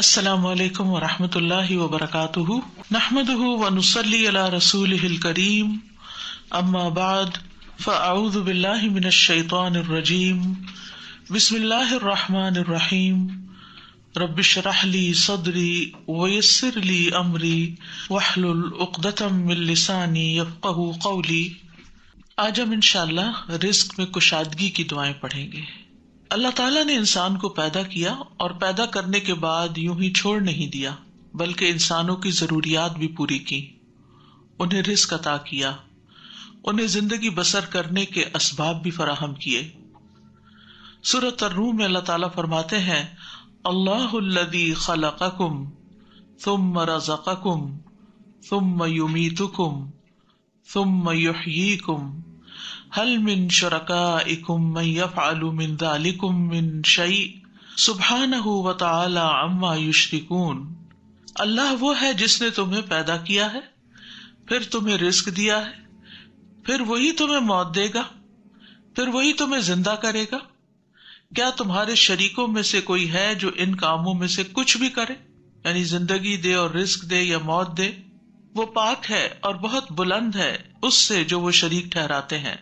असलकम वरहमल वबरक नहमद वनसली रसूल करीम अम्माबाद फ़ाउज़बिल्लिमिनशैतरजीम बसमीम रबिशरहली सदरी वयसरली अमरी वाहलतमिलसानी यफ़ कौली आज हम इनशाला रिस्क में कुशादगी की दुआएं पढ़ेंगे अल्लाह ताला ने इंसान को पैदा किया और पैदा करने के बाद यूं ही छोड़ नहीं दिया बल्कि इंसानों की ज़रूरियात भी पूरी की उन्हें रिस्क अता किया उन्हें ज़िंदगी बसर करने के इसबाब भी फराहम किए सूरत रूम में अल्लाह ताला फरमाते हैं अल्लाहदी खलकुम तुम रज़कुम तुम युमीतुकुम तुम युहीकुम हल मिन शरकाइकुम मन यफअलु मिन ज़ालिकुम मिन शै सुभानहु व तआला अम्मा युशरिकून अल्लाह वो है जिसने तुम्हें पैदा किया है फिर तुम्हें रिस्क दिया है फिर वही तुम्हें मौत देगा फिर वही तुम्हें जिंदा करेगा क्या तुम्हारे शरीकों में से कोई है जो इन कामों में से कुछ भी करे यानी जिंदगी दे और रिस्क दे या मौत दे वो पाक है और बहुत बुलंद है उससे जो वो शरीक ठहराते हैं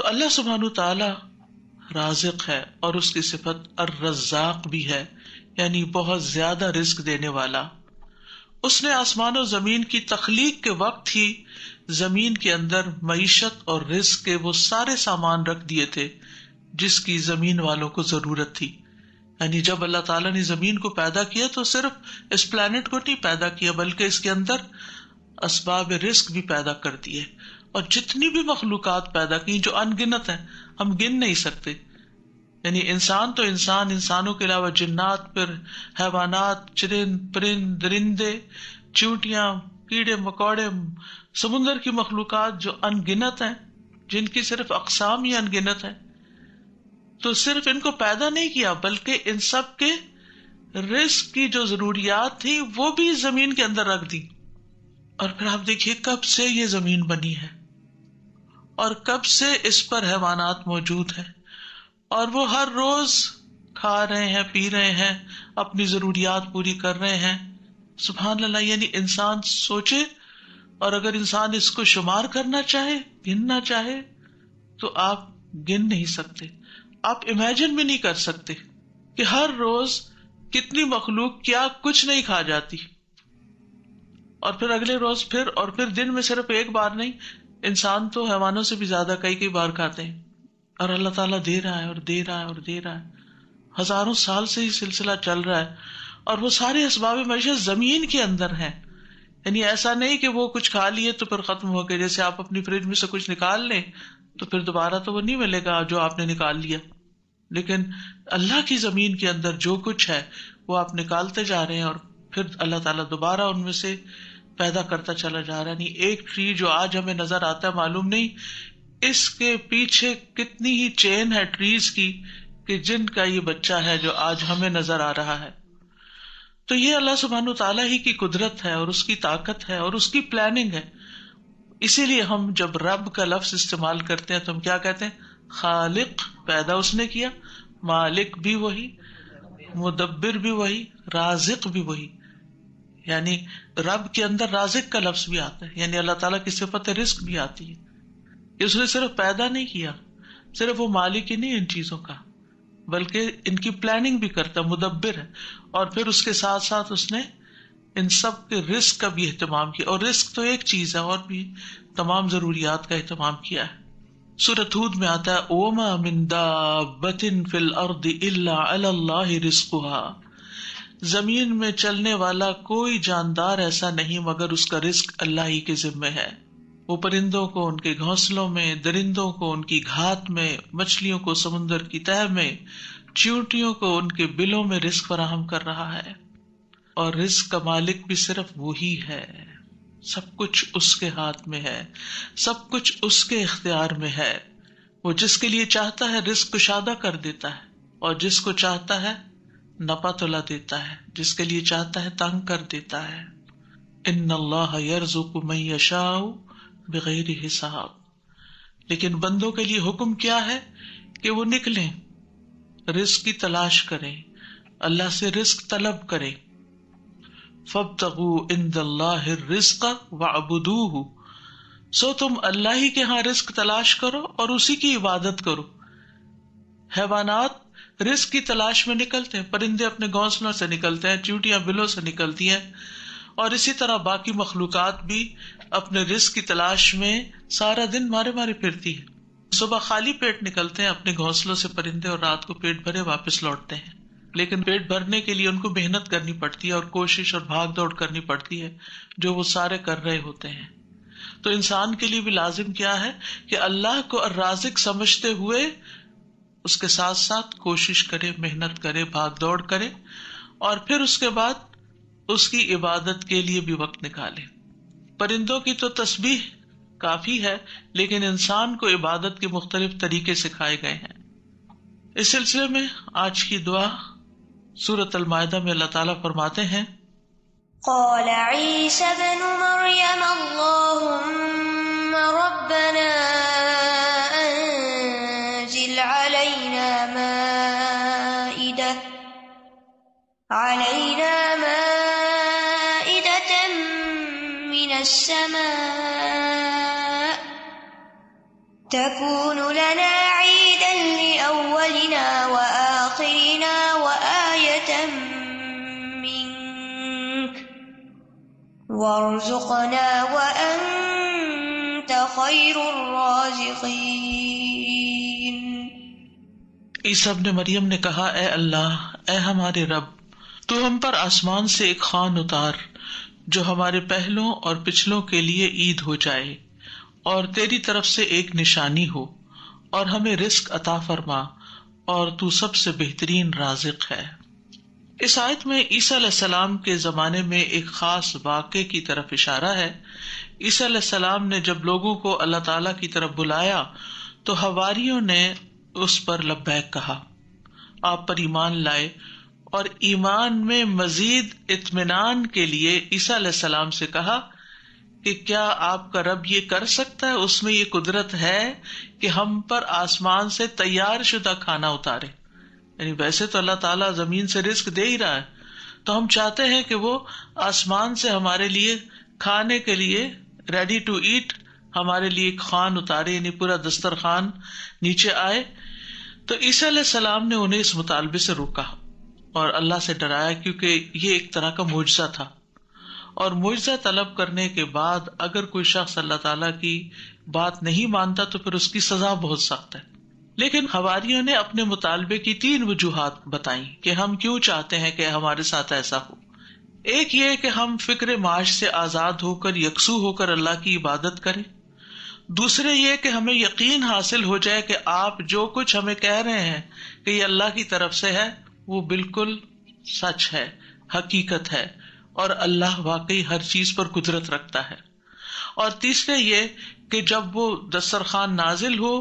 तो अल्लाह सुबहान तला राजिक है और उसकी सिफत अर रज्जाक भी है यानी बहुत ज्यादा रिस्क देने वाला उसने आसमान और जमीन की तख्लीक के वक्त ही जमीन के अंदर मीशत और रिस्क के वो सारे सामान रख दिए थे जिसकी जमीन वालों को जरूरत थी यानी जब अल्लाह ताला ने जमीन को पैदा किया तो सिर्फ इस प्लानट को नहीं पैदा किया बल्कि इसके अंदर असबाब रिस्क भी पैदा कर दिए और जितनी भी मखलूकत पैदा की जो अनगिनत हैं हम गिन नहीं सकते यानी इंसान तो इंसान इंसानों के अलावा जिन्नात पर हैवानात चिरिन परिंद दरिंदे चूटियाँ कीड़े मकौड़े समुंदर की मखलूक जो अनगिनत हैं जिनकी सिर्फ अकसाम ही अनगिनत हैं तो सिर्फ इनको पैदा नहीं किया बल्कि इन सब के रिस्क की जो जरूरियात थी वो भी जमीन के अंदर रख दी और फिर आप देखिए कब से ये जमीन बनी है और कब से इस पर हैवानात मौजूद हैं और वो हर रोज खा रहे हैं पी रहे हैं अपनी ज़रूरियात पूरी कर रहे हैं सुबहान अल्लाह यानी इंसान सोचे और अगर इंसान इसको शुमार करना चाहे गिनना चाहे तो आप गिन नहीं सकते आप इमेजिन भी नहीं कर सकते कि हर रोज कितनी मखलूक क्या कुछ नहीं खा जाती और फिर अगले रोज फिर और फिर दिन में सिर्फ एक बार नहीं इंसान तो हैवानों से भी ज़्यादा कई कई बार खाते हैं और अल्लाह ताला दे रहा है और दे रहा है और दे रहा है हज़ारों साल से ही सिलसिला चल रहा है और वो सारे इसबाब मैशत ज़मीन के अंदर हैं यानी ऐसा नहीं कि वो कुछ खा लिए तो फिर ख़त्म हो गए जैसे आप अपनी फ्रिज में से कुछ निकाल लें तो फिर दोबारा तो वो नहीं मिलेगा जो आपने निकाल लिया लेकिन अल्लाह की ज़मीन के अंदर जो कुछ है वो आप निकालते जा रहे हैं और फिर अल्लाह ताला दोबारा उनमें से पैदा करता चला जा रहा है यानी एक ट्री जो आज हमें नजर आता है मालूम नहीं इसके पीछे कितनी ही चेन है ट्रीज की कि जिनका ये बच्चा है जो आज हमें नजर आ रहा है तो ये अल्लाह सुबहान तला ही की कुदरत है और उसकी ताकत है और उसकी प्लानिंग है इसीलिए हम जब रब का लफ्ज इस्तेमाल करते हैं तो हम क्या कहते हैं खालिक पैदा उसने किया मालिक भी वही मुदब्बिर भी वही राजिक भी वही यानी रब के अंदर राजिक का लफ्ज भी आता है यानी अल्लाह ताला की सिफत रिस्क भी आती है उसने सिर्फ पैदा नहीं किया सिर्फ वो मालिक ही नहीं इन चीज़ों का बल्कि इनकी प्लानिंग भी करता मुदब्बिर है और फिर उसके साथ साथ उसने इन सब के रिस्क का भी एहतमाम किया और रिस्क तो एक चीज़ है और भी तमाम ज़रूरियात का अहतमाम किया है सूरत हूद में आता है ओमा मिंदा बतिन फिल अर्द अल्लाह रिस्कुहा जमीन में चलने वाला कोई जानदार ऐसा नहीं मगर उसका रिस्क अल्लाह ही के जिम्मे है वो परिंदों को उनके घोंसलों में दरिंदों को उनकी घात में मछलियों को समुन्दर की तह में चिंटियों को उनके बिलों में रिस्क फराहम कर रहा है और रिस्क का मालिक भी सिर्फ वो ही है सब कुछ उसके हाथ में है सब कुछ उसके इख्तियार में है वो जिसके लिए चाहता है रिस्क कुशादा कर देता है और जिसको चाहता है नपा तुला तो देता है जिसके लिए चाहता है तंग कर देता है इन अल्लाह बगैर हिसाब लेकिन बंदों के लिए हुक्म क्या है कि वो निकलें रिस्क की तलाश करें अल्लाह से रिस्क तलब करें फब तगु इन रिस्क व अबदूह सो तुम अल्लाह ही के यहां रिस्क तलाश करो और उसी की इबादत करो हैवानात रिस्क की तलाश में निकलते हैं परिंदे अपने घोंसलों से निकलते हैं चूटियाँ बिलों से निकलती हैं और इसी तरह बाकी मखलूक भी अपने रिस्क की तलाश में सारा दिन मारे मारे फिरती है सुबह खाली पेट निकलते हैं अपने घोंसलों से परिंदे और रात को पेट भरे वापस लौटते हैं लेकिन पेट भरने के लिए उनको मेहनत करनी पड़ती है और कोशिश और भाग दौड़ करनी पड़ती है जो वो सारे कर रहे होते हैं तो इंसान के लिए भी लाजिम क्या है कि अल्लाह को राजिक समझते हुए उसके साथ साथ कोशिश करे मेहनत करे भाग दौड़ करे और फिर उसके बाद उसकी इबादत के लिए भी वक्त निकाले परिंदों की तो तस्बीह काफी है लेकिन इंसान को इबादत के मुख्तलिफ तरीके सिखाए गए हैं इस सिलसिले में आज की दुआ सूरत अलमायदा में अल्लाह ताला फरमाते हैं قال عيسى ابن مريم اللهم ربنا علينا مائدة من السماء تكون لنا عيدا لأولنا وآخرنا وآية منك وارزقنا وأنت خير الرازقين ईसा ابن مريم نے کہا اے اللہ اے ہمارے رب तो हम पर आसमान से एक खान उतार जो हमारे पहलों और पिछलों के लिए ईद हो जाए और तेरी तरफ से एक निशानी हो और हमें रिस्क अता फरमा और तू सबसे बेहतरीन राजिक है इस आयत में ईसा सलाम के जमाने में एक खास वाक की तरफ इशारा है ईसीम ने जब लोगों को अल्लाह ताला की तरफ बुलाया तो हवारियों ने उस पर लब्बैक कहा आप पर ईमान लाए और ईमान में मजीद इतमान के लिए ईसा सलाम से कहा कि क्या आपका रब ये कर सकता है उसमें ये कुदरत है कि हम पर आसमान से तैयार शुदा खाना उतारे यानी वैसे तो अल्लाह ताला जमीन से रिस्क दे ही रहा है तो हम चाहते हैं कि वो आसमान से हमारे लिए खाने के लिए रेडी टू ईट हमारे लिए खान उतारे यानी पूरा दस्तरखान नीचे आए तो ईसा सलाम ने उन्हें इस मुतालबे से रोका और अल्लाह से डराया क्योंकि ये एक तरह का मुआजा था और मुआजा तलब करने के बाद अगर कोई शख्स अल्लाह ताला की बात नहीं मानता तो फिर उसकी सजा बहुत सख्त है लेकिन हवारियों ने अपने मुतालबे की तीन वजूहत बताई कि हम क्यों चाहते हैं कि हमारे साथ ऐसा हो एक ये कि हम फिक्र माश से आज़ाद होकर यकसू होकर अल्लाह की इबादत करें दूसरे ये कि हमें यकीन हासिल हो जाए कि आप जो कुछ हमें कह रहे हैं कि ये अल्लाह की तरफ से है वो बिल्कुल सच है हकीकत है और अल्लाह वाकई हर चीज पर कुदरत रखता है और तीसरे ये कि जब वो दस्तरखान नाजिल हो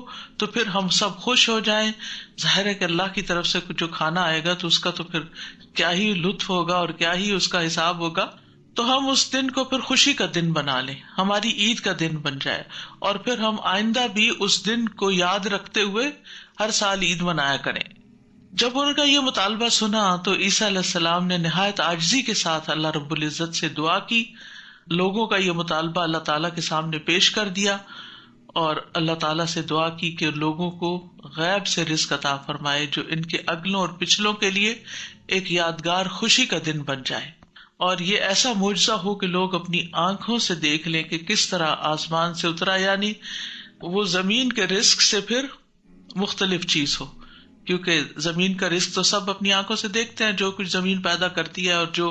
तो फिर हम सब खुश हो जाएं जाहिर है कि अल्लाह की तरफ से कुछ जो खाना आएगा तो उसका तो फिर क्या ही लुत्फ होगा और क्या ही उसका हिसाब होगा तो हम उस दिन को फिर खुशी का दिन बना लें हमारी ईद का दिन बन जाए और फिर हम आइंदा भी उस दिन को याद रखते हुए हर साल ईद मनाया करें जब उनका ये मुतालबा सुना तो ईसा सलाम ने नहायत आजजी के साथ अल्लाह रब्ज़त से दुआ की लोगों का ये मुतालबा अल्लाह ताला के सामने पेश कर दिया और अल्लाह ताला से दुआ की कि लोगों को गैब से रिस्क अता फरमाए जो इनके अगलों और पिछलों के लिए एक यादगार खुशी का दिन बन जाए और ये ऐसा मुआवजा हो कि लोग अपनी आंखों से देख लें कि किस तरह आसमान से उतरा यानी वो जमीन के रिस्क से फिर मुख्तलिफ चीज हो क्योंकि ज़मीन का रिस्क तो सब अपनी आंखों से देखते हैं जो कुछ ज़मीन पैदा करती है और जो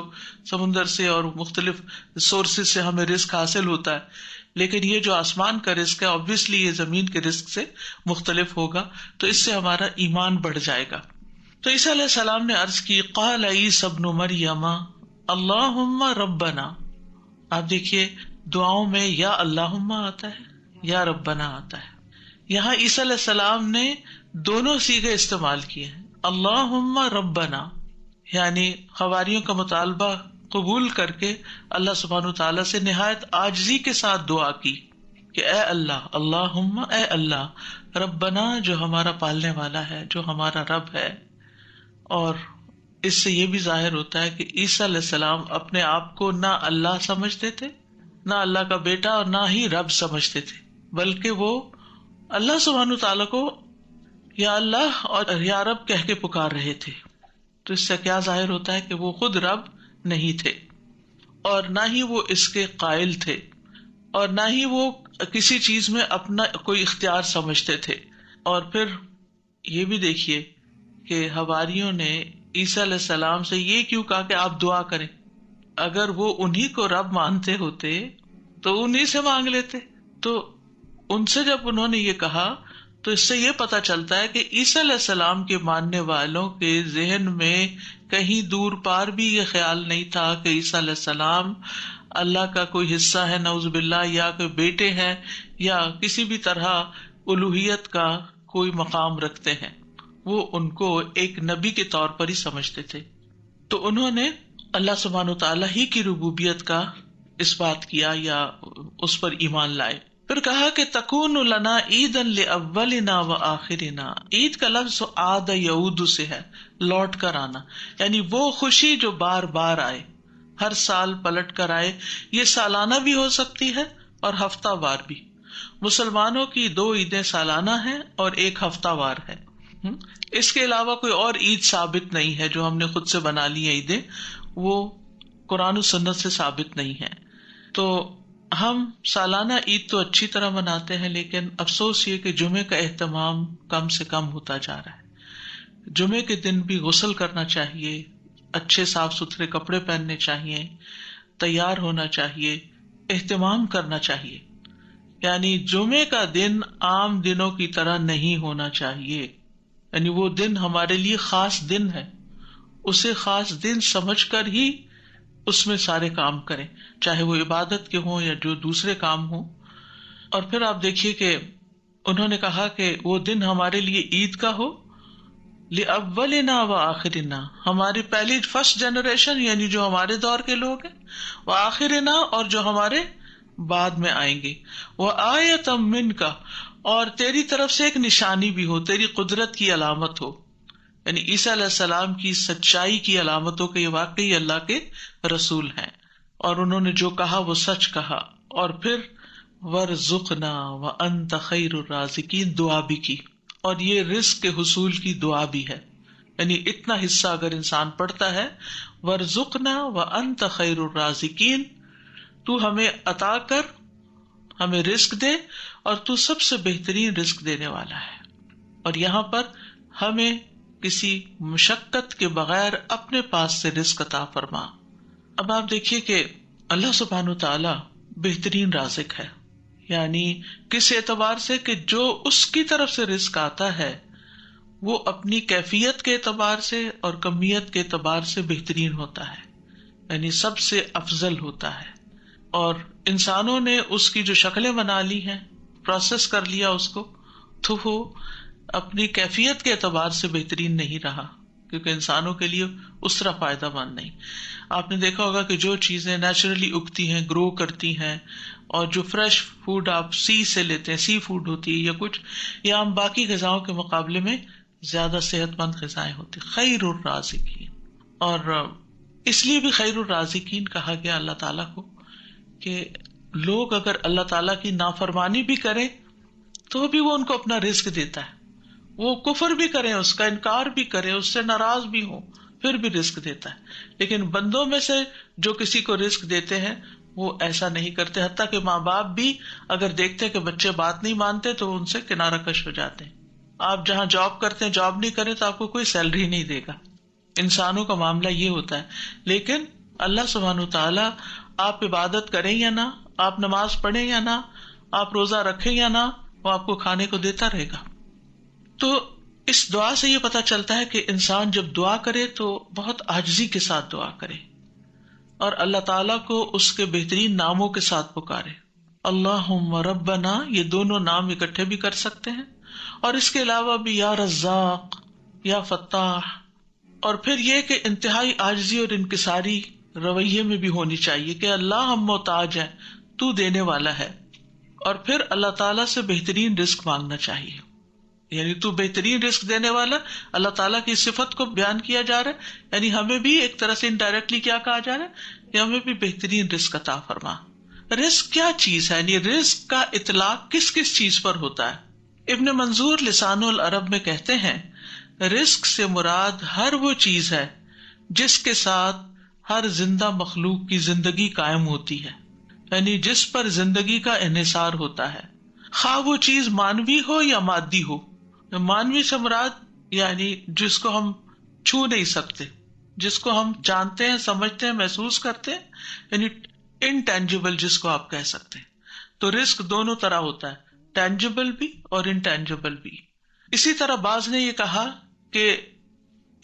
समुंदर से और मुख्तलिफ सोर्सेज से हमें रिस्क हासिल होता है लेकिन ये जो आसमान का रिस्क है ऑब्वियसली ये ज़मीन के रिस्क से मुख्तलिफ होगा तो इससे हमारा ईमान बढ़ जाएगा तो ईसा सलाम ने अर्ज की कल सबन मरियमा अल्लाह रबना आप देखिए दुआओं में या अल्लाह आता है या रबना आता है यहाँ ईसा सलाम ने दोनों सीगे इस्तेमाल किए हैं अल्लाह रब्बना यानी खबारियों का मुतालबा कबूल करके अल्लाह सुबहान तला से नहायत आजजी के साथ दुआ की कि ए अल्लाह अल्लाह ए अल्लाह रब्बना जो हमारा पालने वाला है जो हमारा रब है और इससे यह भी जाहिर होता है कि ईसा सलाम अपने आप को ना अल्लाह समझते थे ना अल्लाह का बेटा और ना ही रब समझते थे बल्कि वो अल्लाह सुबहान तला को या अल्लाह और या रब कह के पुकार रहे थे तो इससे क्या जाहिर होता है कि वो खुद रब नहीं थे और ना ही वो इसके कायल थे और ना ही वो किसी चीज में अपना कोई इख्तियार समझते थे और फिर ये भी देखिए कि हवारियों ने ईसा सलाम से ये क्यों कहा कि आप दुआ करें अगर वो उन्हीं को रब मानते होते तो उन्हीं से मांग लेते तो उनसे जब उन्होंने ये कहा तो इससे ये पता चलता है कि ईसा के मानने वालों के जहन में कहीं दूर पार भी ये ख्याल नहीं था कि ईसा अल्लाह का कोई हिस्सा है नवजबिल्ला या कोई बेटे हैं या किसी भी तरह उलूहियत का कोई मकाम रखते हैं वो उनको एक नबी के तौर पर ही समझते थे तो उन्होंने अल्लाह सुबहान तला ही की रबूबियत का इस बात किया या उस पर ईमान लाए फिर कहा कि तकून लना ईद अव्वलिना व आखिरना ईद का लफ्ज तो आद यऊद से है लौट कर आना यानी वो खुशी जो बार बार आए हर साल पलट कर आए ये सालाना भी हो सकती है और हफ्ता वार भी मुसलमानों की दो ईदें सालाना हैं और एक हफ्ता वार है हम्म? इसके अलावा कोई और ईद साबित नहीं है जो हमने खुद से बना ली है ईदें वो कुरान सन्नत से साबित नहीं है तो हम सालाना ईद तो अच्छी तरह मनाते हैं लेकिन अफसोस ये कि जुमे का एहतमाम कम से कम होता जा रहा है जुमे के दिन भी गसल करना चाहिए अच्छे साफ सुथरे कपड़े पहनने चाहिए तैयार होना चाहिए एहतमाम करना चाहिए यानी जुमे का दिन आम दिनों की तरह नहीं होना चाहिए यानी वो दिन हमारे लिए खास दिन है उसे खास दिन समझकर ही उसमें सारे काम करें चाहे वो इबादत के हों या जो दूसरे काम हो और फिर आप देखिए कि उन्होंने कहा कि वो दिन हमारे लिए ईद का हो ले अव्वल ना व आखिर ना हमारी पहली फर्स्ट जनरेशन यानी जो हमारे दौर के लोग हैं वह आखिर ना और जो हमारे बाद में आएंगे वह आयतम मिन का और तेरी तरफ से एक निशानी भी हो तेरी कुदरत की अलामत हो यानी ईसा सलाम की सच्चाई की अलामतों के वाकई अल्लाह के रसूल हैं और उन्होंने जो कहा वो सच कहा और फिर वर जुकना व अन की दुआ भी की और ये रिस्क के हसूल की दुआ भी है यानी इतना हिस्सा अगर इंसान पढ़ता है वरजुकना व अन खैर राजिकीन तू हमें अता कर हमें रिस्क दे और तू सबसे बेहतरीन रिस्क देने वाला है और यहाँ पर हमें किसी मशक्क़त के बगैर अपने पास से रिस्क अता फरमा अब आप देखिए कि अल्लाह सुबहान तला बेहतरीन राजिक है यानी किस एतबार से कि जो उसकी तरफ से रिस्क आता है वो अपनी कैफियत के एतबार से और कमियत के एतबार से बेहतरीन होता है यानी सबसे अफजल होता है और इंसानों ने उसकी जो शक्लें बना ली हैं प्रोसेस कर लिया उसको तो वो अपनी कैफियत के अतबार से बेहतरीन नहीं रहा क्योंकि इंसानों के लिए उस तरह फ़ायदा मंद नहीं आपने देखा होगा कि जो चीज़ें नेचुरली उगती हैं ग्रो करती हैं और जो फ्रेश फूड आप सी से लेते हैं सी फूड होती है या कुछ या हम बाकी गज़ाओं के मुकाबले में ज़्यादा सेहतमंद गज़ाएँ होती खैर राजिकीन और इसलिए भी खैर राजिकीन कहा गया अल्लाह ताला को कि लोग अगर अल्लाह ताला की नाफरमानी भी करें तो भी वो उनको अपना रिस्क देता है वो कुफर भी करें उसका इनकार भी करें उससे नाराज भी हो फिर भी रिस्क देता है लेकिन बंदों में से जो किसी को रिस्क देते हैं वो ऐसा नहीं करते हती कि माँ बाप भी अगर देखते हैं कि बच्चे बात नहीं मानते तो उनसे किनारा कश हो जाते हैं आप जहाँ जॉब करते हैं जॉब नहीं करें तो आपको कोई सैलरी नहीं देगा इंसानों का मामला ये होता है लेकिन अल्लाह सुबहान तला आप इबादत करें या ना आप नमाज पढ़े या ना आप रोजा रखें या ना वो आपको खाने को देता रहेगा तो इस दुआ से यह पता चलता है कि इंसान जब दुआ करे तो बहुत आजजी के साथ दुआ करे और अल्लाह ताला को उसके बेहतरीन नामों के साथ पुकारे अल्लाह रबना ये दोनों नाम इकट्ठे भी कर सकते हैं और इसके अलावा भी या रज्जाक या फताह और फिर यह कि इंतहाई आजजी और इनकसारी रवैये में भी होनी चाहिए कि अल्लाह हम मोहताज है तू देने वाला है और फिर अल्लाह तला से बेहतरीन रिस्क मांगना चाहिए यानी तू बेहतरीन रिस्क देने वाला अल्लाह ताला की सिफत को बयान किया जा रहा है यानी हमें भी एक तरह से इनडायरेक्टली क्या कहा जा रहा है कि हमें भी बेहतरीन रिस्क अता फरमा रिस्क क्या चीज है यानी रिस्क का इतलाक किस किस चीज पर होता है इब्न मंजूर लिसानुल अरब में कहते हैं रिस्क से मुराद हर वो चीज है जिसके साथ हर जिंदा मखलूक की जिंदगी कायम होती है यानी जिस पर जिंदगी का इन्हसार होता है खा वो चीज मानवी हो या मादी हो मानवीय सम्राट यानी जिसको हम छू नहीं सकते जिसको हम जानते हैं समझते हैं महसूस करते हैं यानी इनटेंजिबल जिसको आप कह सकते हैं तो रिस्क दोनों तरह होता है टेंजिबल भी और इनटेंजिबल भी इसी तरह बाज ने ये कहा कि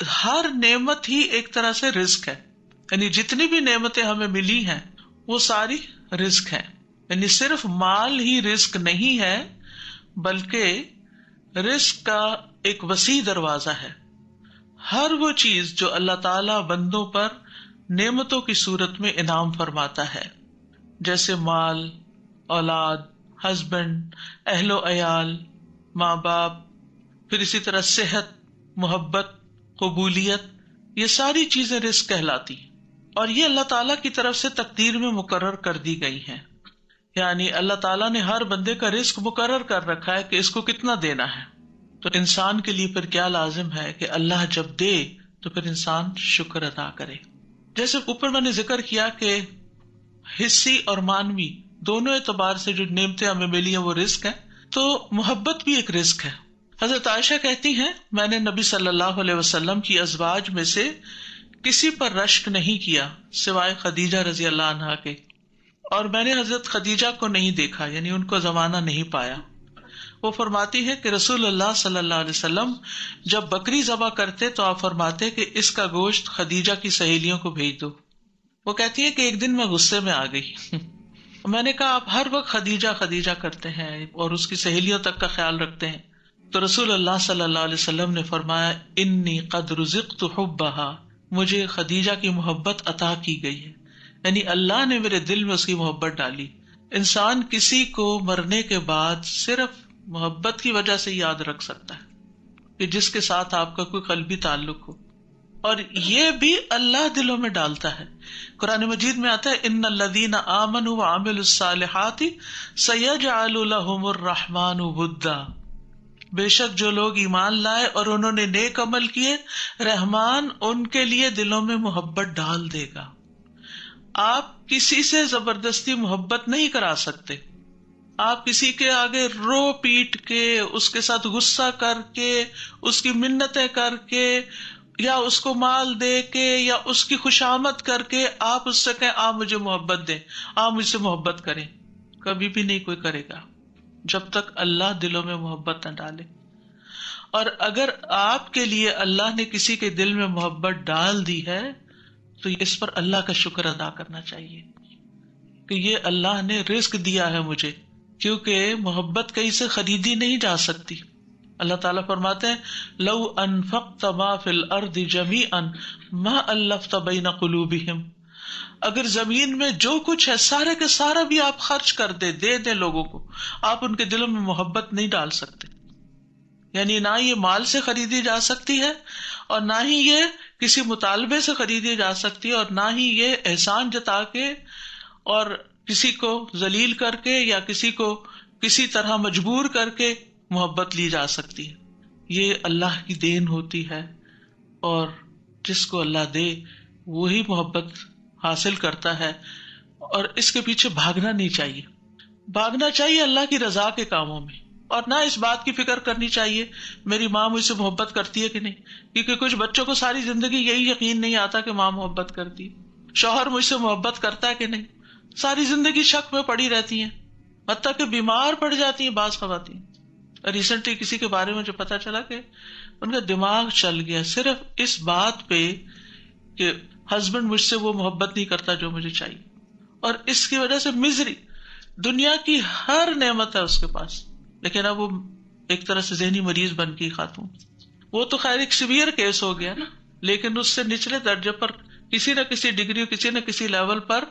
हर नेमत ही एक तरह से रिस्क है यानी जितनी भी नेमतें हमें मिली हैं वो सारी रिस्क है यानी सिर्फ माल ही रिस्क नहीं है बल्कि रिस्क का एक वसी दरवाजा है हर वो चीज जो अल्लाह ताला बंदों पर नेमतों की सूरत में इनाम फरमाता है जैसे माल औलाद हस्बैंड अहलो अयाल माँ बाप फिर इसी तरह सेहत मोहब्बत कबूलियत ये सारी चीजें रिस्क कहलाती और ये अल्लाह ताला की तरफ से तकदीर में मुकर्र कर दी गई हैं यानी अल्लाह ताला ने हर बंदे का रिस्क मुकर कर रखा है कि इसको कितना देना है तो इंसान के लिए फिर क्या लाजिम है कि अल्लाह जब दे तो फिर इंसान शुक्र अदा करे जैसे ऊपर मैंने जिक्र किया कि हिस्सी और मानवी दोनों एतबार से जो नियमतें हमें मिली है वो रिस्क है तो मोहब्बत भी एक रिस्क है हजरत आयशा कहती हैं मैंने नबी सल्लल्लाहु अलैहि वसल्लम की अजवाज में से किसी पर रश्क नहीं किया सिवाय खदीजा रजी अल्लाह के और मैंने हजरत खदीजा को नहीं देखा यानी उनको जमाना नहीं पाया वो फरमाती है कि रसूल अल्लाह सल्लल्लाहु अलैहि वसल्लम जब बकरी जबा करते तो आप फरमाते कि इसका गोश्त खदीजा की सहेलियों को भेज दो वो कहती है कि एक दिन मैं गुस्से में आ गई मैंने कहा आप हर वक्त खदीजा खदीजा करते हैं और उसकी सहेलियों तक का ख्याल रखते हैं तो रसूल अल्लाह सल्लल्लाहु अलैहि वसल्लम ने फरमाया इन्नी कद रुजिक मुझे खदीजा की मोहब्बत अता की गई है यानी अल्लाह ने मेरे दिल में उसकी मोहब्बत डाली इंसान किसी को मरने के बाद सिर्फ मोहब्बत की वजह से याद रख सकता है कि जिसके साथ आपका कोई कलबी ताल्लुक हो और ये भी अल्लाह दिलों में डालता है कुरान मजीद में आता है इन लदीन आमन वामिलहाती सैयद आलमान बुद्धा बेशक जो लोग ईमान लाए और उन्होंने नेक अमल किए रहमान उनके लिए दिलों में मोहब्बत डाल देगा आप किसी से जबरदस्ती मोहब्बत नहीं करा सकते आप किसी के आगे रो पीट के उसके साथ गुस्सा करके उसकी मिन्नतें करके या उसको माल दे के या उसकी खुशामद करके आप उससे कहें आप मुझे मोहब्बत दें आप मुझसे मोहब्बत करें कभी भी नहीं कोई करेगा जब तक अल्लाह दिलों में मोहब्बत न डाले और अगर आपके लिए अल्लाह ने किसी के दिल में मोहब्बत डाल दी है तो इस पर अल्लाह का शुक्र अदा करना चाहिए कि ये अल्लाह ने रिस्क दिया है मुझे क्योंकि मोहब्बत कहीं से खरीदी नहीं जा सकती अल्लाह ताला फरमाते हैं लव अनफक तमा अर्द जमी अन मा अल्लफ तबैन अगर जमीन में जो कुछ है सारे के सारा भी आप खर्च कर दे दे दे लोगों को आप उनके दिलों में मोहब्बत नहीं डाल सकते यानी ना ये माल से खरीदी जा सकती है और ना ही ये किसी मुतालबे से खरीदी जा सकती है और ना ही ये एहसान जता के और किसी को जलील करके या किसी को किसी तरह मजबूर करके मोहब्बत ली जा सकती है ये अल्लाह की देन होती है और जिसको अल्लाह दे वही मोहब्बत हासिल करता है और इसके पीछे भागना नहीं चाहिए भागना चाहिए अल्लाह की रजा के कामों में और ना इस बात की फिक्र करनी चाहिए मेरी माँ मुझसे मोहब्बत करती है कि नहीं क्योंकि कुछ बच्चों को सारी जिंदगी यही यकीन नहीं आता कि माँ मोहब्बत करती है शोहर मुझसे मोहब्बत करता है कि नहीं सारी जिंदगी शक में पड़ी रहती है मतलब कि बीमार पड़ जाती हैं बाज खबाती रिसेंटली किसी के बारे में जो पता चला कि उनका दिमाग चल गया सिर्फ इस बात पे कि हस्बैंड मुझसे वो मोहब्बत नहीं करता जो मुझे चाहिए और इसकी वजह से मिजरी दुनिया की हर नेमत है उसके पास लेकिन अब वो एक तरह से जहनी मरीज बन गई खातून वो तो खैर एक सीवियर केस हो गया ना लेकिन उससे निचले दर्जे पर किसी न किसी डिग्री किसी न किसी लेवल पर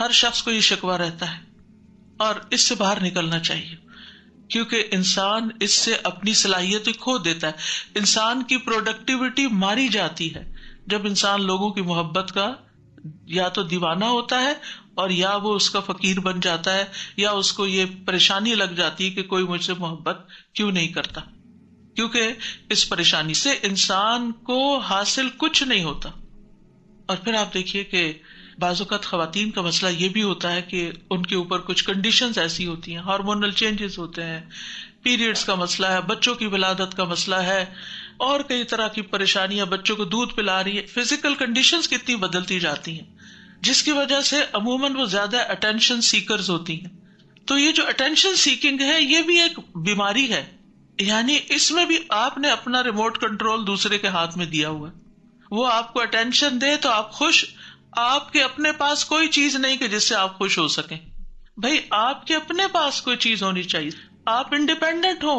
हर शख्स को ये शिकवा रहता है और इससे बाहर निकलना चाहिए क्योंकि इंसान इससे अपनी सलाहियत खो देता है इंसान की प्रोडक्टिविटी मारी जाती है जब इंसान लोगों की मोहब्बत का या तो दीवाना होता है और या वो उसका फकीर बन जाता है या उसको ये परेशानी लग जाती है कि कोई मुझसे मोहब्बत क्यों नहीं करता क्योंकि इस परेशानी से इंसान को हासिल कुछ नहीं होता और फिर आप देखिए कि बाजुकात खातन का मसला ये भी होता है कि उनके ऊपर कुछ कंडीशंस ऐसी होती हैं हार्मोनल चेंजेस होते हैं पीरियड्स का मसला है बच्चों की विलादत का मसला है और कई तरह की परेशानियां बच्चों को दूध पिला रही है फिजिकल कंडीशंस कितनी बदलती जाती हैं जिसकी वजह से अमूमन वो ज्यादा अटेंशन सीकर्स होती हैं तो ये जो अटेंशन सीकिंग है ये भी एक बीमारी है यानी इसमें भी आपने अपना रिमोट कंट्रोल दूसरे के हाथ में दिया हुआ वो आपको अटेंशन दे तो आप खुश आपके अपने पास कोई चीज नहीं कि जिससे आप खुश हो सके भाई आपके अपने पास कोई चीज होनी चाहिए आप इंडिपेंडेंट हो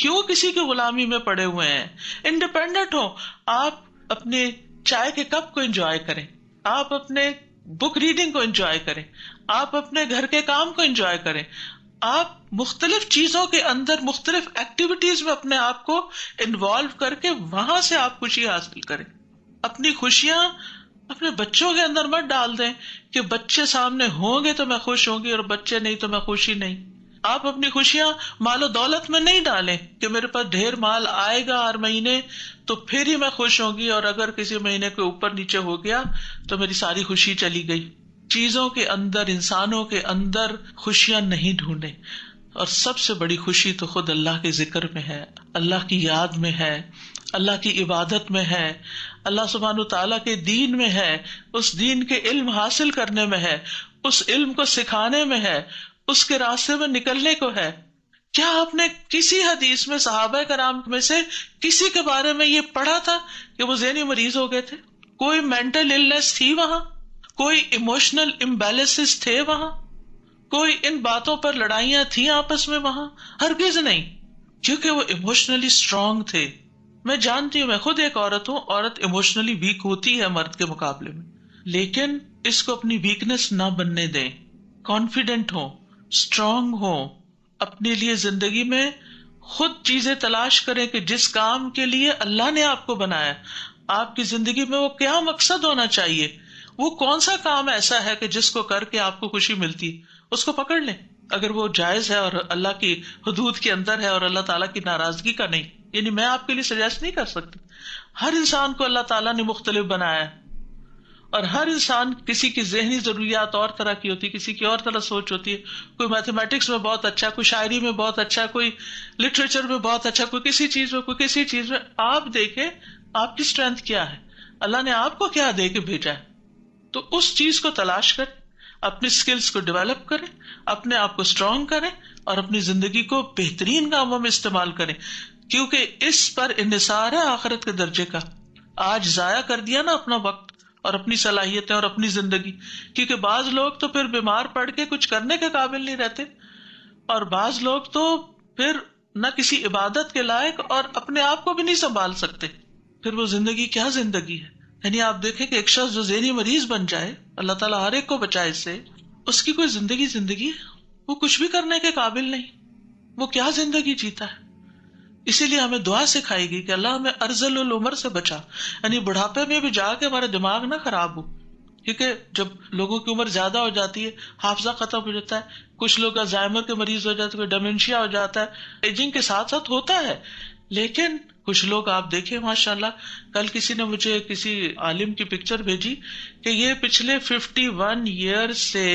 क्यों किसी की गुलामी में पड़े हुए हैं इंडिपेंडेंट हो आप अपने चाय के कप को एंजॉय करें आप अपने बुक रीडिंग को एंजॉय करें आप अपने घर के काम को एंजॉय करें आप मुख्तलिफ चीजों के अंदर मुख्तलिफ एक्टिविटीज में अपने आप को इन्वॉल्व करके वहां से आप खुशी हासिल करें अपनी खुशियां अपने बच्चों के अंदर मत डाल दें कि बच्चे सामने होंगे तो मैं खुश होंगी और बच्चे नहीं तो मैं खुशी नहीं आप अपनी खुशियां मालो दौलत में नहीं डालें कि मेरे पास ढेर माल आएगा हर महीने तो फिर ही मैं खुश होगी और अगर किसी महीने के ऊपर नीचे हो गया तो मेरी सारी खुशी चली गई चीजों के अंदर इंसानों के अंदर खुशियां नहीं ढूंढे और सबसे बड़ी खुशी तो खुद अल्लाह के जिक्र में है अल्लाह की याद में है अल्लाह की इबादत में है अल्लाह सुबहान तला के दीन में है उस दीन के इल्म हासिल करने में है उस इल्म को सिखाने में है उसके रास्ते में निकलने को है क्या आपने किसी हदीस में सहाबा कराम में से किसी के बारे में ये पढ़ा था कि वो जहनी मरीज हो गए थे कोई मेंटल इलनेस थी वहां कोई इमोशनल इम्बेलेंसेस थे वहां कोई इन बातों पर लड़ाइया थी आपस में वहां हर हरगिज नहीं क्योंकि वो इमोशनली स्ट्रॉन्ग थे मैं जानती हूँ मैं खुद एक औरत हूँ औरत इमोशनली वीक होती है मर्द के मुकाबले में लेकिन इसको अपनी वीकनेस ना बनने दें कॉन्फिडेंट हो स्ट्रांग हो अपने लिए जिंदगी में खुद चीजें तलाश करें कि जिस काम के लिए अल्लाह ने आपको बनाया आपकी जिंदगी में वो क्या मकसद होना चाहिए वो कौन सा काम ऐसा है कि जिसको करके आपको खुशी मिलती उसको पकड़ लें अगर वो जायज है और अल्लाह की हदूद के अंदर है और अल्लाह ताला की नाराजगी का नहीं यानी मैं आपके लिए सजेस्ट नहीं कर सकती हर इंसान को अल्लाह ताला ने मुख्तलिफ बनाया है और हर इंसान किसी की जहनी ज़रूरियात और तरह की होती है किसी की और तरह सोच होती है कोई मैथमेटिक्स में बहुत अच्छा कोई शायरी में बहुत अच्छा कोई लिटरेचर में बहुत अच्छा कोई किसी चीज़ में कोई किसी चीज़ में आप देखें आपकी स्ट्रेंथ क्या है अल्लाह ने आपको क्या दे के भेजा है तो उस चीज़ को तलाश कर अपने स्किल्स को डेवलप करें अपने आप को स्ट्रांग करें और अपनी जिंदगी को बेहतरीन कामों में इस्तेमाल करें क्योंकि इस पर इसार है आखिरत के दर्जे का आज जाया कर दिया ना अपना वक्त और अपनी सलाहियतें और अपनी जिंदगी क्योंकि बाज लोग तो फिर बीमार पड़ के कुछ करने के काबिल नहीं रहते और बाज लोग तो फिर ना किसी इबादत के लायक और अपने आप को भी नहीं संभाल सकते फिर वो जिंदगी क्या जिंदगी है यानी आप देखें कि एक शख्स जो जेनी मरीज बन जाए अल्लाह ताला हर एक को बचाए इससे उसकी कोई जिंदगी जिंदगी है वो कुछ भी करने के काबिल नहीं वो क्या जिंदगी जीता है इसीलिए हमें दुआ सिखाई गई कि अल्लाह हमें अर्जल उम्र से बचा यानी बुढ़ापे में भी जाके हमारा दिमाग ना खराब हो क्योंकि जब लोगों की उम्र ज्यादा हो जाती है हाफजा खत्म हो जाता है कुछ लोग अजायमर के मरीज हो जाते हैं डमेंशिया हो जाता है एजिंग के साथ साथ होता है लेकिन कुछ लोग आप देखें माशाला कल किसी ने मुझे किसी आलिम की पिक्चर भेजी कि ये पिछले 51 ईयर से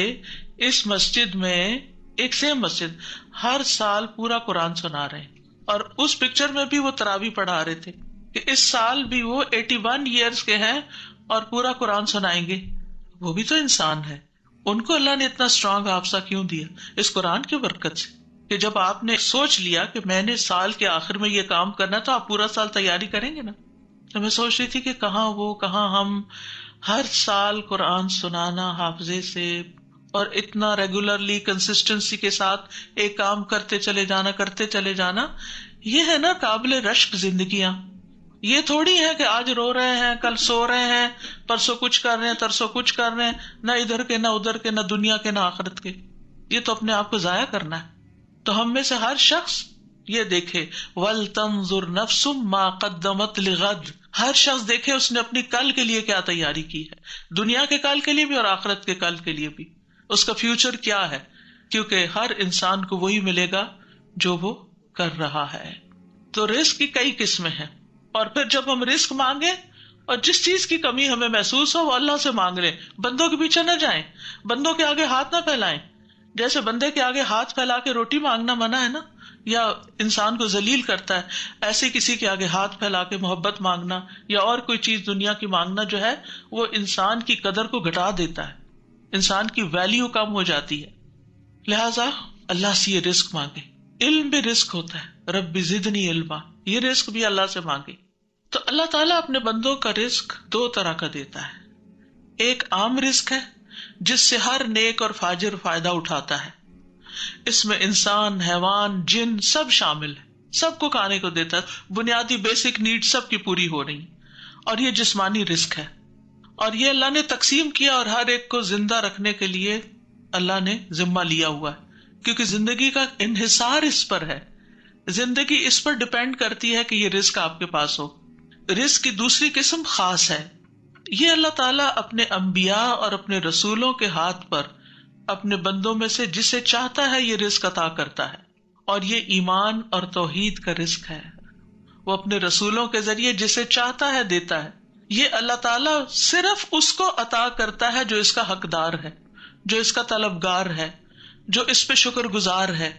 इस मस्जिद में एक सेम मस्जिद हर साल पूरा कुरान सुना रहे हैं और उस पिक्चर में भी वो तरावी पढ़ा रहे थे कि इस साल भी वो 81 इयर्स के हैं और पूरा कुरान सुनाएंगे वो भी तो इंसान है उनको अल्लाह ने इतना स्ट्रांग हाफसा क्यों दिया इस कुरान की बरकत से कि जब आपने सोच लिया कि मैंने साल के आखिर में ये काम करना तो आप पूरा साल तैयारी करेंगे ना तो मैं सोच रही थी कि कहाँ वो कहाँ हम हर साल कुरान सुनाना हाफजे से और इतना रेगुलरली कंसिस्टेंसी के साथ एक काम करते चले जाना करते चले जाना ये है ना काबिल रश्क जिंदगियां ये थोड़ी है कि आज रो रहे हैं कल सो रहे हैं परसों कुछ कर रहे हैं तरसों कुछ कर रहे हैं ना इधर के ना उधर के ना दुनिया के ना आखरत के ये तो अपने आप को जाया करना है तो हम में से हर शख्स ये देखे वल तंजुर नफसुम मा कदमत लिगद हर शख्स देखे उसने अपनी कल के लिए क्या तैयारी की है दुनिया के कल के लिए भी और आखरत के कल के लिए भी उसका फ्यूचर क्या है क्योंकि हर इंसान को वही मिलेगा जो वो कर रहा है तो रिस्क की कई किस्में हैं और फिर जब हम रिस्क मांगे और जिस चीज की कमी हमें महसूस हो वो अल्लाह से मांग लें बंदों के पीछे ना जाएं बंदों के आगे हाथ ना फैलाएं जैसे बंदे के आगे हाथ फैला के रोटी मांगना मना है ना या इंसान को जलील करता है ऐसे किसी के आगे हाथ फैला के मोहब्बत मांगना या और कोई चीज दुनिया की मांगना जो है वो इंसान की कदर को घटा देता है इंसान की वैल्यू कम हो जाती है लिहाजा अल्लाह से यह रिस्क मांगे इल्म भी रिस्क होता है रब्बी जिदनी इल्मा ये रिस्क भी अल्लाह से मांगे तो अल्लाह ताला अपने बंदों का रिस्क दो तरह का देता है एक आम रिस्क है जिससे हर नेक और फाजिर फायदा उठाता है इसमें इंसान हैवान जिन सब शामिल है सबको खाने को देता है बुनियादी बेसिक नीड सबकी पूरी हो रही और ये जिस्मानी रिस्क है और ये अल्लाह ने तकसीम किया और हर एक को जिंदा रखने के लिए अल्लाह ने जिम्मा लिया हुआ है क्योंकि जिंदगी का इनहिसार इस पर है जिंदगी इस पर डिपेंड करती है कि ये रिस्क आपके पास हो रिस्क की दूसरी किस्म खास है ये अल्लाह ताला अपने अंबिया और अपने रसूलों के हाथ पर अपने बंदों में से जिसे चाहता है ये रिस्क अता करता है और ये ईमान और तोहीद का रिस्क है वो अपने रसूलों के जरिए जिसे चाहता है देता है ये अल्लाह ताला सिर्फ उसको अता करता है जो इसका हकदार है जो इसका तलबगार है जो इस पे शुक्र गुजार है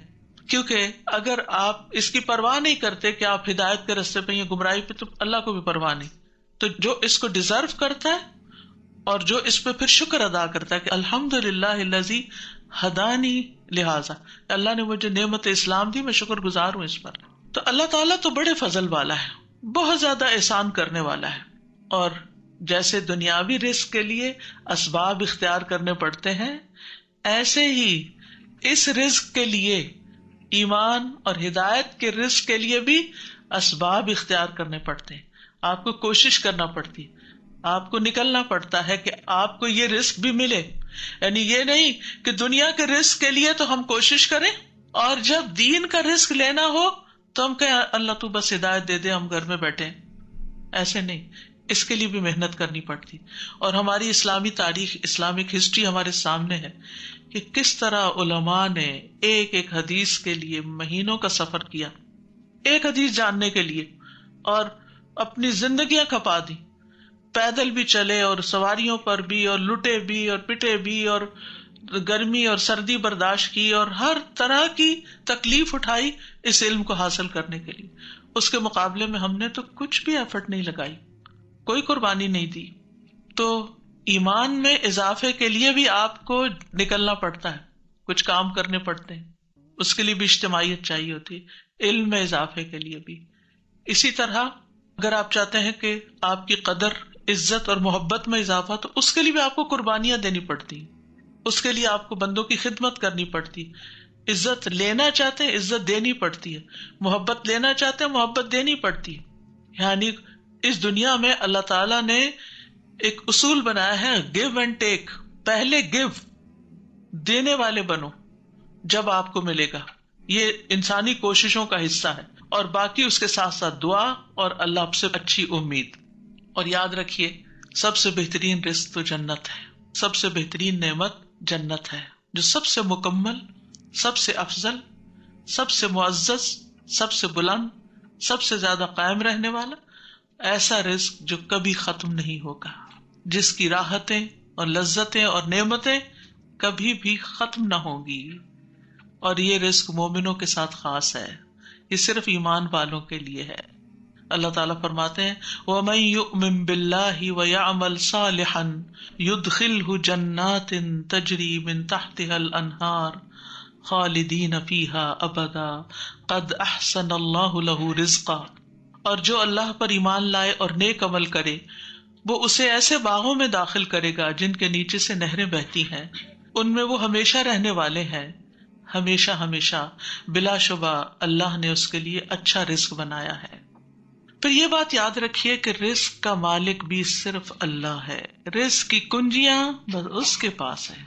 क्योंकि अगर आप इसकी परवाह नहीं करते कि आप हिदायत के रस्ते पे या गुमराही पे तो अल्लाह को भी परवाह नहीं तो जो इसको डिजर्व करता है और जो इस पे फिर शुक्र अदा करता है कि अल्हम्दुलिल्लाहिल्लज़ी हदानी लिहाजा अल्लाह ने मुझे नेमत इस्लाम दी मैं शुक्र गुजार हूँ इस पर तो अल्लाह ताला तो बड़े फजल वाला है बहुत ज्यादा एहसान करने वाला है और जैसे दुनियावी रिस्क के लिए असबाब इख्तियार करने पड़ते हैं ऐसे ही इस रिस्क के लिए ईमान और हिदायत के रिस्क के लिए भी इसबाब इख्तियार करने पड़ते हैं आपको कोशिश करना पड़ती है आपको निकलना पड़ता है कि आपको ये रिस्क भी मिले यानी ये नहीं कि दुनिया के रिस्क के लिए तो हम कोशिश करें और जब दीन का रिस्क लेना हो तो हम कहें अल्लाह तू बस हिदायत दे दे हम घर में बैठे ऐसे नहीं इसके लिए भी मेहनत करनी पड़ती और हमारी इस्लामी तारीख इस्लामिक हिस्ट्री हमारे सामने है कि किस तरह उलमा ने एक एक हदीस के लिए महीनों का सफर किया एक हदीस जानने के लिए और अपनी जिंदगियां खपा दी पैदल भी चले और सवारियों पर भी और लुटे भी और पिटे भी और गर्मी और सर्दी बर्दाश्त की और हर तरह की तकलीफ उठाई इस इल्म को हासिल करने के लिए उसके मुकाबले में हमने तो कुछ भी एफर्ट नहीं लगाई कोई कुर्बानी नहीं दी तो ईमान में इजाफे के लिए भी आपको निकलना पड़ता है कुछ काम करने पड़ते हैं उसके लिए भी इज्तमाहीत चाहिए होती है इल्म में इजाफे के लिए भी इसी तरह अगर आप चाहते हैं कि आपकी कदर इज्जत और मोहब्बत में इजाफा तो उसके लिए भी आपको कुर्बानियां देनी पड़ती उसके लिए आपको बंदों की खिदमत करनी पड़ती इज्जत लेना चाहते हैं इज्जत देनी पड़ती है मोहब्बत लेना चाहते हैं मोहब्बत देनी पड़ती है यानी इस दुनिया में अल्लाह ताला ने एक उसूल बनाया है गिव एंड टेक पहले गिव देने वाले बनो जब आपको मिलेगा ये इंसानी कोशिशों का हिस्सा है और बाकी उसके साथ साथ दुआ और अल्लाह से अच्छी उम्मीद और याद रखिए सबसे बेहतरीन रिस्क तो जन्नत है सबसे बेहतरीन नेमत जन्नत है जो सबसे मुकम्मल सबसे अफजल सबसे मुआज़ सबसे बुलंद सबसे ज्यादा कायम रहने वाला ऐसा रिस्क जो कभी खत्म नहीं होगा जिसकी राहतें और लज्जतें और नेमतें कभी भी खत्म ना होंगी और ये रिस्क मोमिनों के साथ खास है ये सिर्फ ईमान वालों के लिए है अल्लाह ताला फरमाते हैं वमन अनहार खालिदीन फीहा अबदा कद अहसन अल्लाहु लहू रिजका और जो अल्लाह पर ईमान लाए और नेक अमल करे वो उसे ऐसे बागों में दाखिल करेगा जिनके नीचे से नहरें बहती हैं उनमें वो हमेशा रहने वाले हैं हमेशा हमेशा बिलाशुबा अल्लाह ने उसके लिए अच्छा रिस्क बनाया है फिर ये बात याद रखिए कि रिस्क का मालिक भी सिर्फ अल्लाह है रिस्क की कुंजियां बस उसके पास है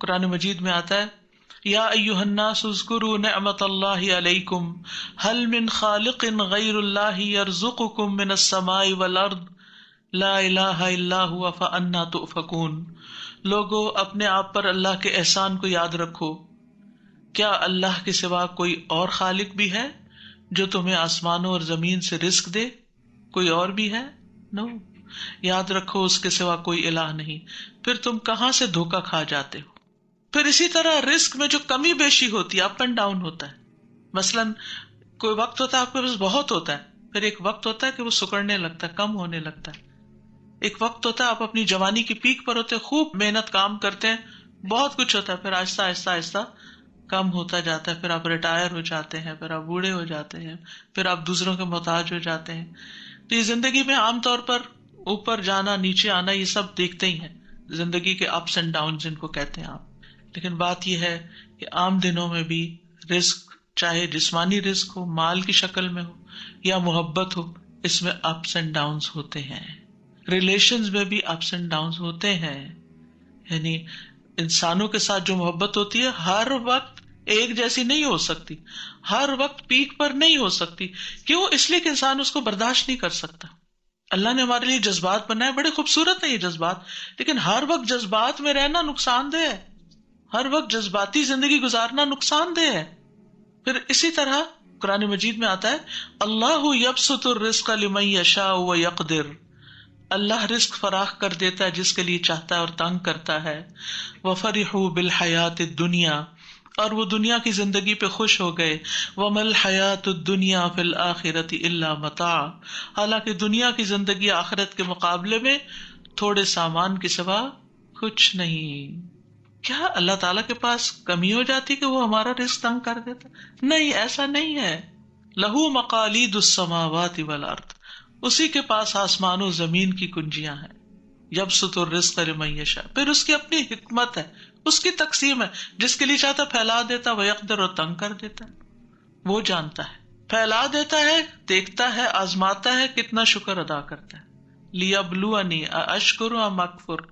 कुरान मजीद में आता है या फ़कून लोगो अपने आप पर अल्लाह के एहसान को याद रखो क्या अल्लाह के सिवा कोई और खालिक भी है जो तुम्हे आसमानों और ज़मीन से रिस्क दे कोई और भी है नो याद रखो उसके सिवा कोई इलाह नहीं फिर तुम कहाँ से धोखा खा जाते हो फिर इसी तरह रिस्क में जो कमी बेशी होती है अप एंड डाउन होता है मसलन कोई वक्त होता है आपके पास बहुत होता है फिर एक वक्त होता है कि वो सुकड़ने लगता है कम होने लगता है एक वक्त होता है आप अपनी जवानी की पीक पर होते हैं खूब मेहनत काम करते हैं बहुत कुछ होता है फिर आहिस्ता आहिस्ता आहिस्ता कम होता जाता है फिर आप रिटायर हो जाते हैं फिर आप बूढ़े हो जाते हैं फिर आप दूसरों के मोहताज हो जाते हैं तो ये जिंदगी में आमतौर पर ऊपर जाना नीचे आना ये सब देखते ही हैं जिंदगी के अप्स एंड डाउन जिनको कहते हैं आप लेकिन बात यह है कि आम दिनों में भी रिस्क चाहे जिसमानी रिस्क हो माल की शक्ल में हो या मोहब्बत हो इसमें अप्स एंड डाउन्स होते हैं रिलेशन में भी अप्स एंड डाउन होते हैं यानी इंसानों के साथ जो मोहब्बत होती है हर वक्त एक जैसी नहीं हो सकती हर वक्त पीक पर नहीं हो सकती क्यों इसलिए कि इंसान उसको बर्दाश्त नहीं कर सकता अल्लाह ने हमारे लिए जज्बात बनाए बड़े खूबसूरत है ये जज्बात लेकिन हर वक्त जज्बात में रहना नुकसानदेह है हर वक्त जज्बाती जिंदगी गुजारना नुकसानदेह है फिर इसी तरह कुरान मजीद में आता है अल्लाह यशा व अल्लाह रिस्क फराख कर देता है जिसके लिए चाहता है और तंग करता है व फरिह बिल हयात दुनिया और वो दुनिया की जिंदगी पे खुश हो गए मल हयात दुनिया फिल आखिरत इल्ला मता हालांकि दुनिया की जिंदगी आखिरत के मुकाबले में थोड़े सामान के सिवा कुछ नहीं क्या अल्लाह ताला के पास कमी हो जाती कि वो हमारा रिस्क तंग कर देता नहीं ऐसा नहीं है लहू मकालीद समावात वाल अर्थ उसी के पास आसमान और जमीन की कुंजियां हैं जब सुतुर रिस्क मैशा फिर उसकी अपनी हिकमत है उसकी तकसीम है जिसके लिए चाहता फैला देता वह अकदर और तंग कर देता वो जानता है फैला देता है देखता है आजमाता है कितना शुक्र अदा करता है लिया ब्लू अनी अशकुर मकफुर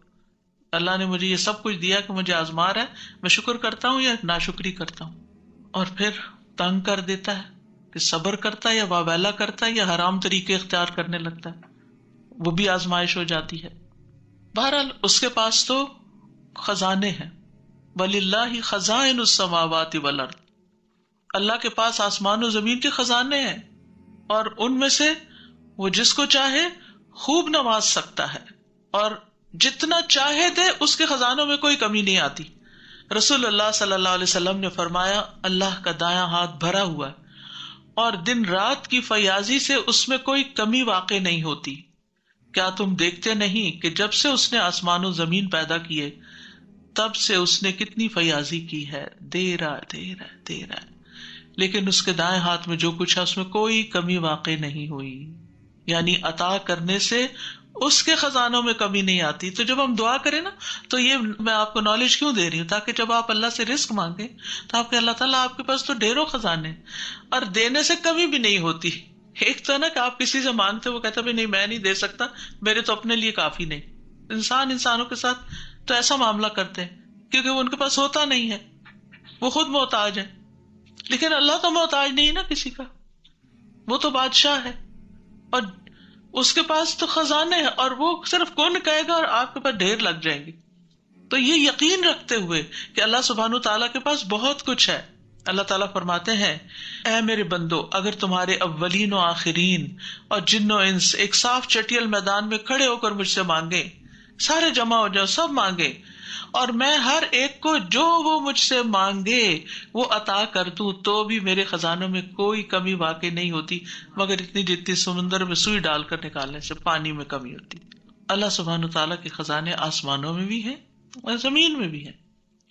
अल्लाह ने मुझे ये सब कुछ दिया कि मुझे आजमा रहा है मैं शुक्र करता हूँ या नाशुक्री करता हूँ और फिर तंग कर देता है कि सब्र करता है या वावेला करता है या हराम तरीके इख्तियार करने लगता है वो भी आजमाइश हो जाती है बहरहाल उसके पास तो खजाने हैं वलिल्ला ही खजान उसमावात वलर्द अल्लाह के पास आसमान और जमीन के खजाने हैं और उनमें से वो जिसको चाहे खूब नवाज सकता है और जितना चाहे दे उसके खजानों में कोई कमी नहीं आती रसूल अल्लाह सल्लल्लाहु अलैहि वसल्लम ने फरमाया अल्लाह का दाया हाथ भरा हुआ है और दिन रात की फयाजी से उसमें कोई कमी वाक़ नहीं होती क्या तुम देखते नहीं कि जब से उसने आसमानों जमीन पैदा किए तब से उसने कितनी फयाजी की है देरा देरा देरा लेकिन उसके दाएं हाथ में जो कुछ है उसमें कोई कमी वाक़ नहीं हुई यानी अता करने से उसके खजानों में कमी नहीं आती तो जब हम दुआ करें ना तो ये मैं आपको नॉलेज क्यों दे रही हूँ ताकि जब आप अल्लाह से रिस्क मांगे तो आपके अल्लाह ताला आपके पास तो ढेरों खजाने और देने से कमी भी नहीं होती एक तो ना कि आप किसी से मांगते वो कहता भाई नहीं मैं नहीं दे सकता मेरे तो अपने लिए काफी नहीं इंसान इंसानों के साथ तो ऐसा मामला करते हैं क्योंकि वो उनके पास होता नहीं है वो खुद मोहताज है लेकिन अल्लाह तो मोहताज नहीं ना किसी का वो तो बादशाह है और उसके पास तो खजाने हैं और वो सिर्फ कौन कहेगा और आपके पास ढेर लग जाएंगे तो ये यकीन रखते हुए कि अल्लाह सुबहान तला के पास बहुत कुछ है अल्लाह ताला फरमाते हैं ऐ मेरे बंदो अगर तुम्हारे अवलिन आखिरीन और जिन्नो इंस एक साफ चटियल मैदान में खड़े होकर मुझसे मांगे सारे जमा हो जाओ सब मांगे और मैं हर एक को जो वो मुझसे मांगे वो अता कर दूं तो भी मेरे खजानों में कोई कमी वाकई नहीं होती मगर इतनी जितनी समुन्द्र में सुई डालकर निकालने से पानी में कमी होती अल्लाह सुबहान तला के खजाने आसमानों में भी हैं और जमीन में भी हैं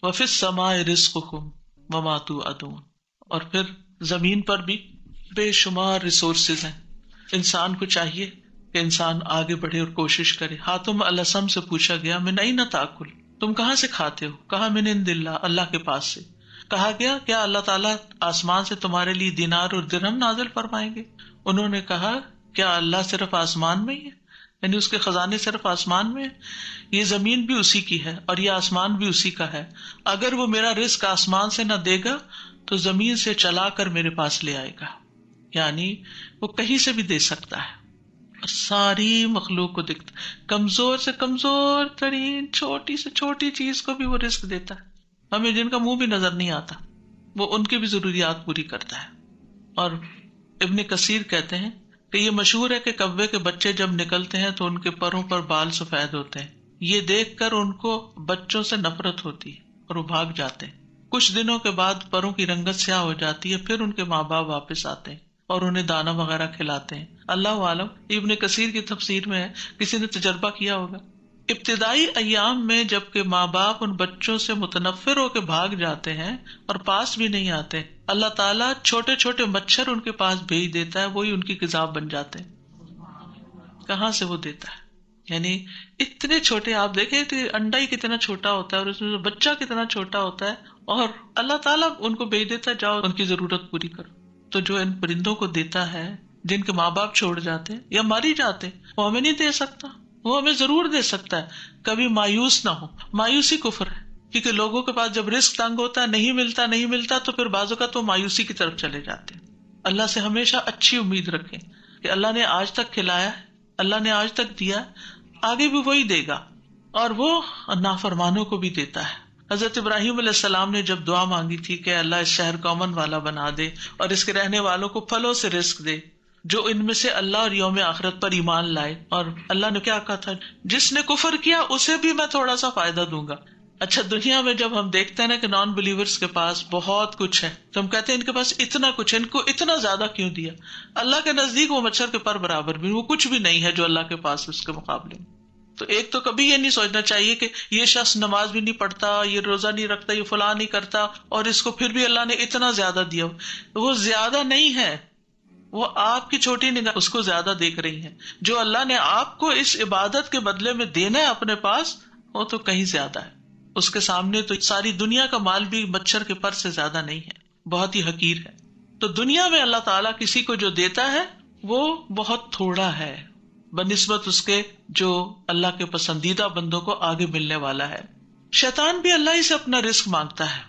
वफिस समाए रिस्क हुम ममातू अदून और फिर जमीन पर भी बेशुमार रिसोर्सेज हैं इंसान को चाहिए कि इंसान आगे बढ़े और कोशिश करे हाथों में अलसम से पूछा गया मैं नहीं ना ताकुल तुम कहाँ से खाते हो कहा मैंने दिल्ला अल्लाह के पास से कहा गया क्या अल्लाह ताला आसमान से तुम्हारे लिए दिनार और दिरहम नाजल फरमाएंगे उन्होंने कहा क्या अल्लाह सिर्फ आसमान में ही है यानी उसके खजाने सिर्फ आसमान में है ये जमीन भी उसी की है और ये आसमान भी उसी का है अगर वो मेरा रिस्क आसमान से ना देगा तो जमीन से चला कर मेरे पास ले आएगा यानी वो कहीं से भी दे सकता है सारी मखलूक को दिखता कमजोर से कमजोर तरीन छोटी से छोटी चीज को भी वो रिस्क देता है हमें जिनका मुंह भी नजर नहीं आता वो उनकी भी जरूरिया पूरी करता है और इब्ने कसीर कहते हैं कि ये मशहूर है कि कब्बे के बच्चे जब निकलते हैं तो उनके परों पर बाल सफेद होते हैं ये देख कर उनको बच्चों से नफरत होती है और वो भाग जाते हैं कुछ दिनों के बाद परों की रंगत स्याह हो जाती है फिर उनके माँ बाप वापिस आते हैं और उन्हें दाना वगैरह खिलाते हैं अल्लाह आलम इबन कसीर की तफसीर में है किसी ने तजर्बा किया होगा इब्तदाई अयाम में जबकि माँ बाप उन बच्चों से मुतनफर होकर भाग जाते हैं और पास भी नहीं आते अल्लाह ताला छोटे छोटे मच्छर उनके पास भेज देता है वही उनकी किताब बन जाते हैं कहाँ से वो देता है यानी इतने छोटे आप देखें कि तो अंडा ही कितना छोटा होता है और उसमें बच्चा कितना छोटा होता है और अल्लाह ताला उनको भेज देता है जाओ उनकी जरूरत पूरी करो तो जो इन परिंदों को देता है जिनके माँ बाप छोड़ जाते या मारी जाते वो हमें नहीं दे सकता वो हमें जरूर दे सकता है कभी मायूस ना हो मायूसी कुफर है क्योंकि लोगों के पास जब रिस्क तंग होता है नहीं मिलता नहीं मिलता तो फिर बाजू का तो मायूसी की तरफ चले जाते हैं अल्लाह से हमेशा अच्छी उम्मीद रखें कि अल्लाह ने आज तक खिलाया अल्लाह ने आज तक दिया आगे भी वही देगा और वो नाफरमानों को भी देता है हजरत इब्राहिम सलाम ने जब दुआ मांगी थी कि अल्लाह इस शहर को अमन वाला बना दे और इसके रहने वालों को फलों से रिस्क दे जो इनमें से अल्लाह और योम आखरत पर ईमान लाए और अल्लाह ने क्या कहा था जिसने कुफर किया उसे भी मैं थोड़ा सा फायदा दूंगा अच्छा दुनिया में जब हम देखते हैं ना कि नॉन बिलीवर्स के पास बहुत कुछ है तो हम कहते हैं इनके पास इतना कुछ है इनको इतना ज्यादा क्यों दिया अल्लाह के नजदीक वो मच्छर के पर बराबर भी वो कुछ भी नहीं है जो अल्लाह के पास उसके मुकाबले में तो एक तो कभी ये नहीं सोचना चाहिए कि ये शख्स नमाज भी नहीं पढ़ता ये रोज़ा नहीं रखता ये फला नहीं करता और इसको फिर भी अल्लाह ने इतना ज्यादा दिया वो ज्यादा नहीं है वो आपकी छोटी निगाह उसको ज्यादा देख रही है जो अल्लाह ने आपको इस इबादत के बदले में देना है अपने पास वो तो कहीं ज्यादा है उसके सामने तो सारी दुनिया का माल भी मच्छर के पर से ज्यादा नहीं है बहुत ही हकीर है तो दुनिया में अल्लाह ताला किसी को जो देता है वो बहुत थोड़ा है बनस्बत उसके जो अल्लाह के पसंदीदा बंदों को आगे मिलने वाला है शैतान भी अल्लाह ही से अपना रिस्क मांगता है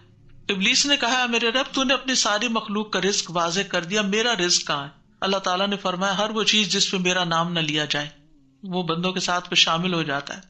इबलीस ने कहा मेरे रब तूने अपनी सारी मखलूक का रिस्क वाजे कर दिया मेरा रिस्क कहाँ है अल्लाह तला ने फरमाया हर वो चीज जिसपे मेरा नाम न लिया जाए वो बंदों के साथ शामिल हो जाता है